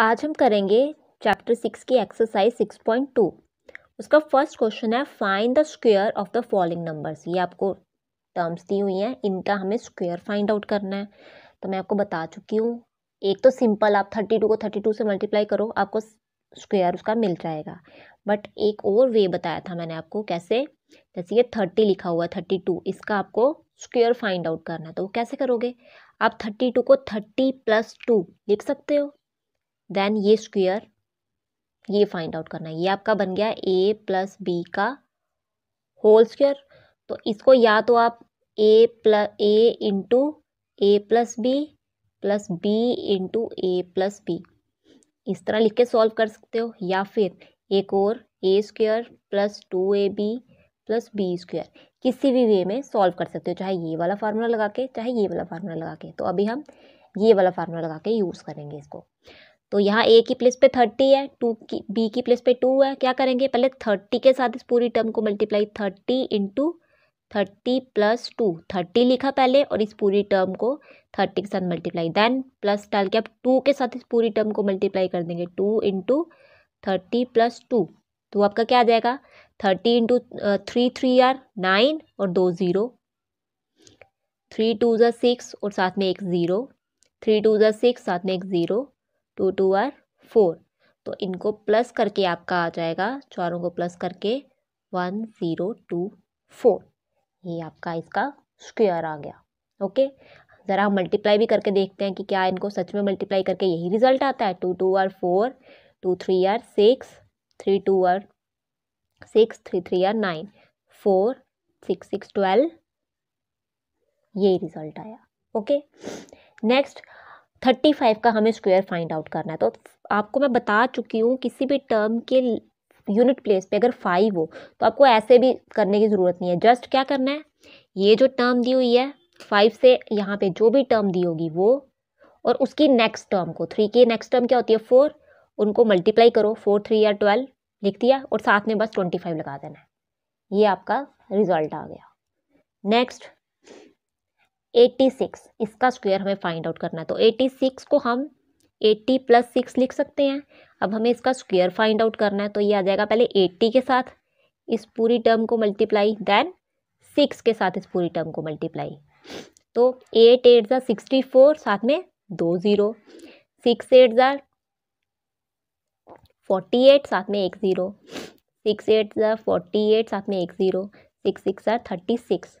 आज हम करेंगे चैप्टर सिक्स की एक्सरसाइज सिक्स पॉइंट टू उसका फर्स्ट क्वेश्चन है find the square of the following numbers ये आपको टर्म्स दी हुई हैं इनका हमें स्क्वेयर फाइंड आउट करना है तो मैं आपको बता चुकी हूँ एक तो सिंपल आप थर्टी टू को थर्टी टू से मल्टीप्लाई करो आपको स्क्वेयर उसका मिल जाएगा बट एक और वे बताया था मैंने आपको कैसे जैसे ये थर्टी लिखा हुआ है थर्टी टू इसका आपको स्क्वेयर फाइंड आउट करना है तो वो कैसे करोगे आप थर्टी टू को थर्टी प्लस टू लिख सकते हो देन ये स्क्वेयर ये फाइंड आउट करना है ये आपका बन गया ए प्लस बी का होल स्क्वेयर तो इसको या तो आप A plus A into A plus B plus B into A plus B इस तरह लिख के सॉल्व कर सकते हो या फिर एक और A square plus two A B plus B square किसी भी वे में सॉल्व कर सकते हो चाहे ये वाला फार्मूला लगा के चाहे ये वाला फार्मूला लगा के तो अभी हम ये वाला फार्मूला लगा के यूज़ करेंगे इसको तो यहाँ ए की प्लेस पे थर्टी है टू की बी की प्लेस पे टू है क्या करेंगे पहले थर्टी के साथ इस पूरी टर्म को multiply thirty into thirty plus two thirty लिखा पहले और इस पूरी टर्म को थर्टी के साथ मल्टीप्लाई देन प्लस डाल के अब टू के साथ इस पूरी टर्म को मल्टीप्लाई कर देंगे two into thirty plus two तो आपका क्या आ जाएगा thirty into three three are nine और दो ज़ीरो थ्री टू ज़ा सिक्स और साथ में एक ज़ीरो थ्री टू ज़ा सिक्स साथ में एक zero two two are four तो इनको प्लस करके आपका आ जाएगा चारों को प्लस करके वन ज़ीरो टू फोर ये आपका इसका स्क्वायर आ गया ओके ज़रा हम मल्टीप्लाई भी करके देखते हैं कि क्या इनको सच में मल्टीप्लाई करके यही रिजल्ट आता है two two are four two three are six three two are six three three are nine four six six twelve ये रिजल्ट आया ओके नेक्स्ट थर्टी फाइव का हमें स्क्वायर फाइंड आउट करना है तो आपको मैं बता चुकी हूँ किसी भी टर्म के यूनिट प्लेस पे अगर फाइव हो तो आपको ऐसे भी करने की ज़रूरत नहीं है जस्ट क्या करना है ये जो टर्म दी हुई है फाइव से यहाँ पे जो भी टर्म दी होगी वो और उसकी नेक्स्ट टर्म को थ्री की नेक्स्ट टर्म क्या होती है फोर उनको मल्टीप्लाई करो फोर थ्री या ट्वेल्व लिख दिया और साथ में बस ट्वेंटी फाइव लगा देना है ये आपका रिजल्ट आ गया नेक्स्ट 86 इसका स्क्वायर हमें फाइंड आउट करना है तो 86 को हम 80 प्लस सिक्स लिख सकते हैं अब हमें इसका स्क्वायर फाइंड आउट करना है तो ये आ जाएगा पहले 80 के साथ इस पूरी टर्म को मल्टीप्लाई देन सिक्स के साथ इस पूरी टर्म को मल्टीप्लाई तो एट एट ज़ार सिक्सटी फोर साथ में दो ज़ीरो सिक्स एट ज़ार फोर्टी एट साथ में एक ज़ीरो सिक्स एट ज़ार फोर्टी एट साथ में एक ज़ीरो सिक्स सिक्स ज़ार थर्टी सिक्स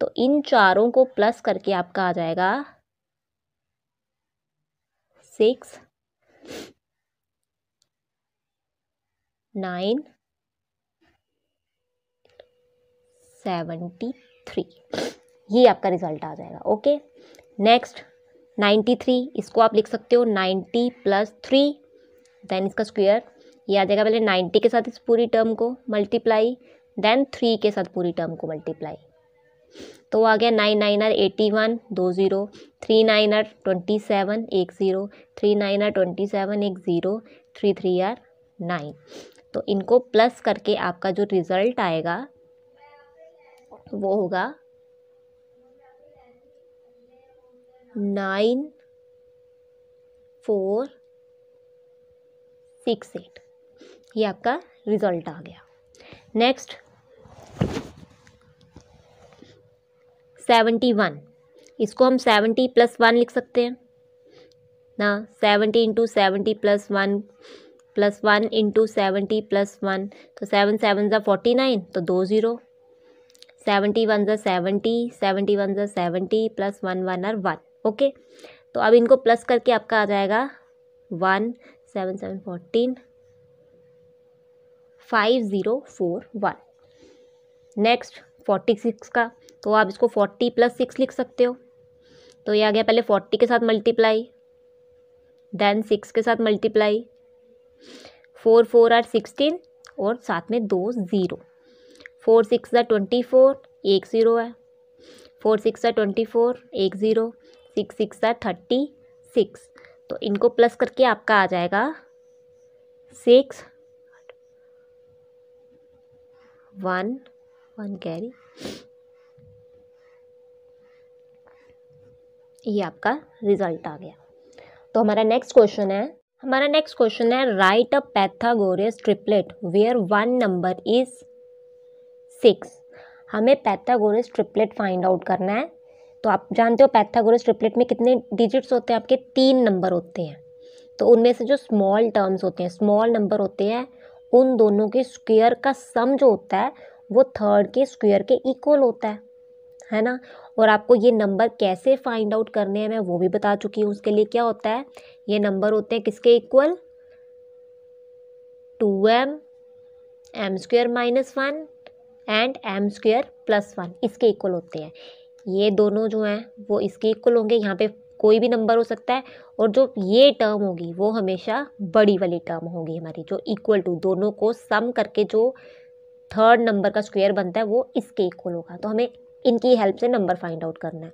तो इन चारों को प्लस करके आपका आ जाएगा सिक्स नाइन सेवेंटी थ्री ये आपका रिजल्ट आ जाएगा ओके नेक्स्ट नाइन्टी थ्री इसको आप लिख सकते हो नाइन्टी प्लस थ्री देन इसका स्क्वायर ये आ जाएगा पहले नाइन्टी के साथ इस पूरी टर्म को मल्टीप्लाई देन थ्री के साथ पूरी टर्म को मल्टीप्लाई तो आ गया nine nine are eighty one दो zero three nine are twenty seven एक zero three nine are twenty seven एक zero three three are nine तो इनको प्लस करके आपका जो रिज़ल्ट आएगा वो होगा नाइन फोर सिक्स एट ये आपका रिज़ल्ट आ गया नेक्स्ट सेवेंटी वन इसको हम सेवेंटी प्लस वन लिख सकते हैं ना seventy into seventy plus one plus one into seventy plus one तो सेवन सेवन ज़ा फोर्टी नाइन तो दो ज़ीरो सेवेंटी वन ज़ा सेवेंटी सेवेंटी वन ज़ा seventy plus one one are one okay तो अब इनको प्लस करके आपका आ जाएगा one seven seven fourteen five zero four one next forty six का तो आप इसको फोर्टी प्लस सिक्स लिख सकते हो तो ये आ गया पहले फोर्टी के साथ मल्टीप्लाई देन सिक्स के साथ multiply four four are sixteen और साथ में दो zero four six are twenty four एक ज़ीरो है four six are twenty four एक zero six six are thirty six तो इनको प्लस करके आपका आ जाएगा सिक्स वन वन कैरी ये आपका रिजल्ट आ गया तो हमारा नेक्स्ट क्वेश्चन है हमारा नेक्स्ट क्वेश्चन है write a Pythagoras triplet where one number is six हमें पैथागोरियस ट्रिपलेट फाइंड आउट करना है तो आप जानते हो पैथागोरियस ट्रिपलेट में कितने डिजिट्स होते हैं आपके तीन नंबर होते हैं तो उनमें से जो स्मॉल टर्म्स होते हैं स्मॉल नंबर होते हैं उन दोनों के स्क्वेयर का सम जो होता है वो थर्ड के स्क्वेयर के इक्वल होता है है ना और आपको ये नंबर कैसे फाइंड आउट करने हैं मैं वो भी बता चुकी हूँ उसके लिए क्या होता है ये नंबर होते हैं किसके equal to M M square minus one and M square plus one इसके इक्वल होते हैं ये दोनों जो हैं वो इसके इक्वल होंगे यहाँ पे कोई भी नंबर हो सकता है और जो ये टर्म होगी वो हमेशा बड़ी वाली टर्म होगी हमारी जो इक्वल टू दोनों को सम करके जो थर्ड नंबर का स्क्वेयर बनता है वो इसके इक्वल होगा तो हमें इनकी हेल्प से नंबर फाइंड आउट करना है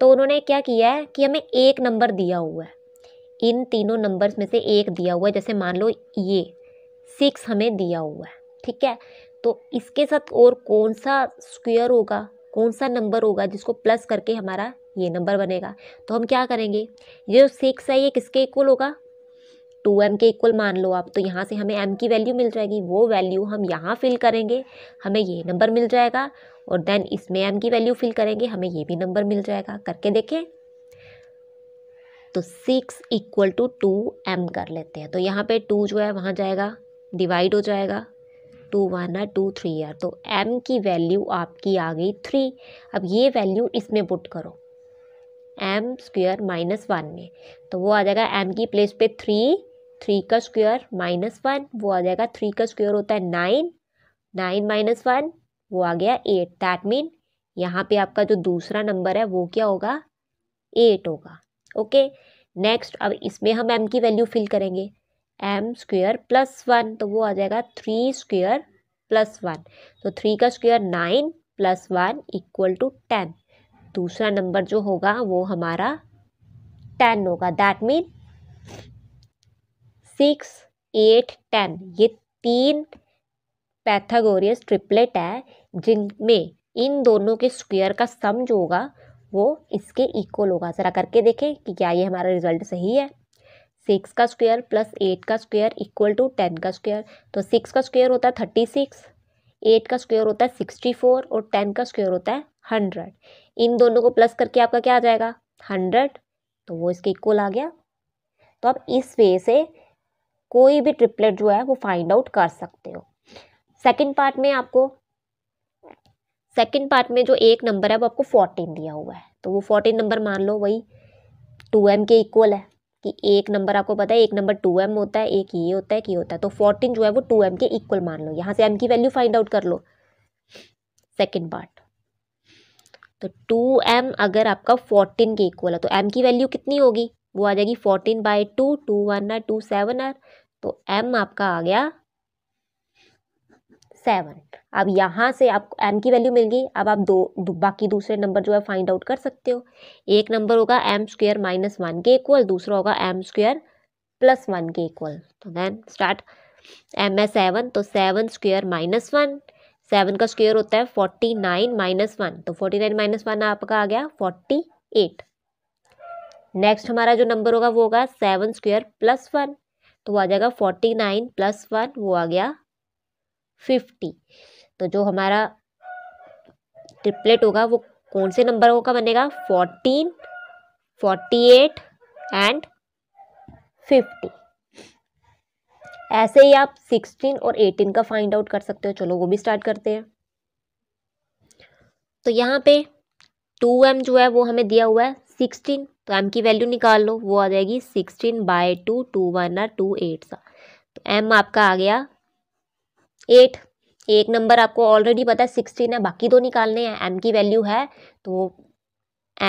तो उन्होंने क्या किया है कि हमें एक नंबर दिया हुआ है इन तीनों नंबर्स में से एक दिया हुआ है जैसे मान लो ये सिक्स हमें दिया हुआ है ठीक है तो इसके साथ और कौन सा स्क्वेयर होगा कौन सा नंबर होगा जिसको प्लस करके हमारा ये नंबर बनेगा तो हम क्या करेंगे ये जो सिक्स है ये किसके इक्वल होगा टू एम के इक्वल मान लो आप तो यहाँ से हमें एम की वैल्यू मिल जाएगी वो वैल्यू हम यहाँ फिल करेंगे हमें ये नंबर मिल जाएगा और देन इसमें एम की वैल्यू फिल करेंगे हमें ये भी नंबर मिल जाएगा करके देखें तो six equal to two M कर लेते हैं तो यहाँ पे टू जो है वहाँ जाएगा डिवाइड हो जाएगा two one are two three are तो एम की वैल्यू आपकी आ गई थ्री अब ये वैल्यू इसमें पुट करो एम स्क्वेयर माइनस वन में तो वो आ जाएगा एम की प्लेस पे थ्री थ्री का स्क्वायर माइनस वन वो आ जाएगा थ्री का स्क्वायर होता है नाइन नाइन माइनस वन वो आ गया एट दैट मीन यहाँ पे आपका जो दूसरा नंबर है वो क्या होगा एट होगा ओके नेक्स्ट अब इसमें हम एम की वैल्यू फिल करेंगे एम स्क्वेयर प्लस वन तो वो आ जाएगा थ्री स्क्वेयर प्लस वन तो थ्री का square nine plus one equal to ten दूसरा नंबर जो होगा वो हमारा टेन होगा that mean six eight ten ये तीन पैथागोरियस ट्रिपलेट है जिनमें इन दोनों के स्क्वायर का सम जो होगा वो इसके इक्वल होगा ज़रा करके देखें कि क्या ये हमारा रिजल्ट सही है सिक्स का स्क्वायर प्लस एट का स्क्वायर इक्वल टू टेन का स्क्वायर तो सिक्स का स्क्वायर होता है थर्टी सिक्स एट का स्क्वायर होता है सिक्सटी फोर और टेन का स्क्वायर होता है हंड्रेड इन दोनों को प्लस करके आपका क्या आ जाएगा हंड्रेड तो वो इसके इक्वल आ गया तो आप इस वे से कोई भी ट्रिपलेट जो है वो फाइंड आउट कर सकते हो सेकंड पार्ट में आपको सेकंड पार्ट में जो एक नंबर है वो आपको फोर्टीन दिया हुआ है तो वो फोर्टीन नंबर मान लो वही टू एम के इक्वल है कि एक नंबर आपको पता है एक नंबर टू एम होता है एक ये होता है कि होता है तो फोर्टीन जो है वो टू एम के इक्वल मान लो यहाँ से एम की वैल्यू फाइंड आउट कर लो सेकेंड पार्ट तो टू एम अगर आपका फोर्टीन के इक्वल है तो एम की वैल्यू कितनी होगी वो आ जाएगी fourteen by two two one are two seven are तो एम आपका आ गया सेवन अब यहाँ से आपको एम की वैल्यू मिल गई अब आप दो, दो बाकी दूसरे नंबर जो है फाइंड आउट कर सकते हो एक नंबर होगा एम स्क्वेयर माइनस वन के इक्वल दूसरा होगा एम स्क्वेयर प्लस वन के इक्वल तो देन स्टार्ट एम है सेवन तो seven square minus one seven का स्क्वेयर होता है फोर्टी नाइन माइनस वन तो फोर्टी नाइन माइनस वन आपका आ गया फोर्टी एट नेक्स्ट हमारा जो नंबर होगा वो होगा सेवन स्क्वेयर प्लस वन तो वो आ जाएगा फोर्टी नाइन प्लस वन वो आ गया फिफ्टी तो जो हमारा ट्रिपलेट होगा वो कौन से नंबरों का बनेगा fourteen forty eight and fifty ऐसे ही आप सिक्सटीन और एटीन का फाइंड आउट कर सकते हो चलो वो भी स्टार्ट करते हैं तो यहाँ पे टू एम जो है वो हमें दिया हुआ है सिक्सटीन तो एम की वैल्यू निकाल लो वो आ जाएगी sixteen by two two one are two eight सा तो एम आपका आ गया एट एक नंबर आपको ऑलरेडी पता है सिक्सटीन है बाकी दो निकालने हैं एम की वैल्यू है तो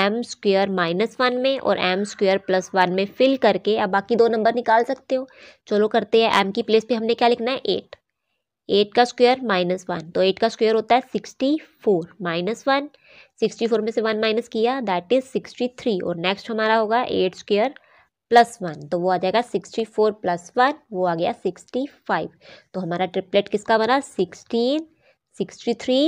एम स्क्वेयर माइनस वन में और एम स्क्वेयर प्लस वन में फिल करके आप बाकी दो नंबर निकाल सकते हो चलो करते हैं एम की प्लेस पे हमने क्या लिखना है एट एट का स्क्वायर माइनस वन तो एट का स्क्वायर होता है sixty four minus one sixty four में से वन माइनस किया दैट इज सिक्सटी थ्री और नेक्स्ट हमारा होगा एट स्क्वायर प्लस वन तो वो आ जाएगा सिक्सटी फोर प्लस वन वो आ गया सिक्सटी फाइव तो हमारा ट्रिपलेट किसका बना sixteen sixty three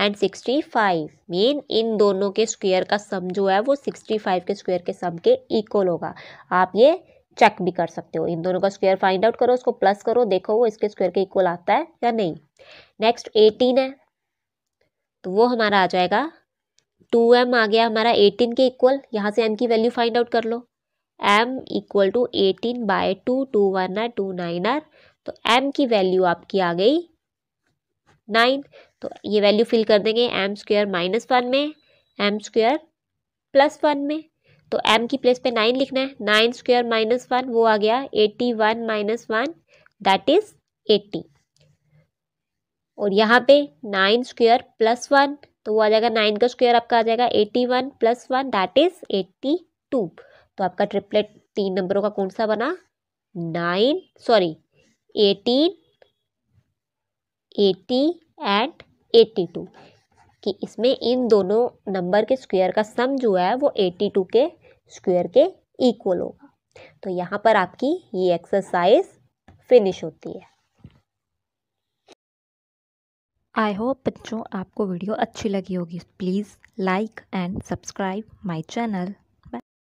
and sixty five mean इन दोनों के स्क्वायर का सम जो है वो सिक्सटी फाइव के स्क्वायर के सम के इक्वल होगा आप ये चेक भी कर सकते हो इन दोनों का स्क्वायर फाइंड आउट करो उसको प्लस करो देखो वो इसके स्क्वायर के इक्वल आता है या नहीं नेक्स्ट एटीन है तो वो हमारा आ जाएगा टू एम आ गया हमारा एटीन के इक्वल यहाँ से एम की वैल्यू फाइंड आउट कर लो M equal to eighteen by two two one are two nine are तो एम की वैल्यू आपकी आ गई नाइन तो ये वैल्यू फिल कर देंगे एम स्क्वेयर माइनस वन में एम स्क्वेयर प्लस वन में तो m की प्लेस पे नाइन लिखना है नाइन स्क्वेयर माइनस वन वो आ गया eighty one minus one that is eighty और यहाँ पे नाइन स्क्वेयर प्लस वन तो वो आ जाएगा नाइन का स्क्वेयर आपका आ जाएगा eighty one plus one that is eighty two तो आपका ट्रिपलेट तीन नंबरों का कौन सा बना nine sorry eighteen eighty and eighty two कि इसमें इन दोनों नंबर के स्क्वायर का सम जो है वो एट्टी टू के स्क्वेयर के इक्वल होगा तो यहाँ पर आपकी ये एक्सरसाइज फिनिश होती है आई होप बच्चों आपको वीडियो अच्छी लगी होगी please like and subscribe my channel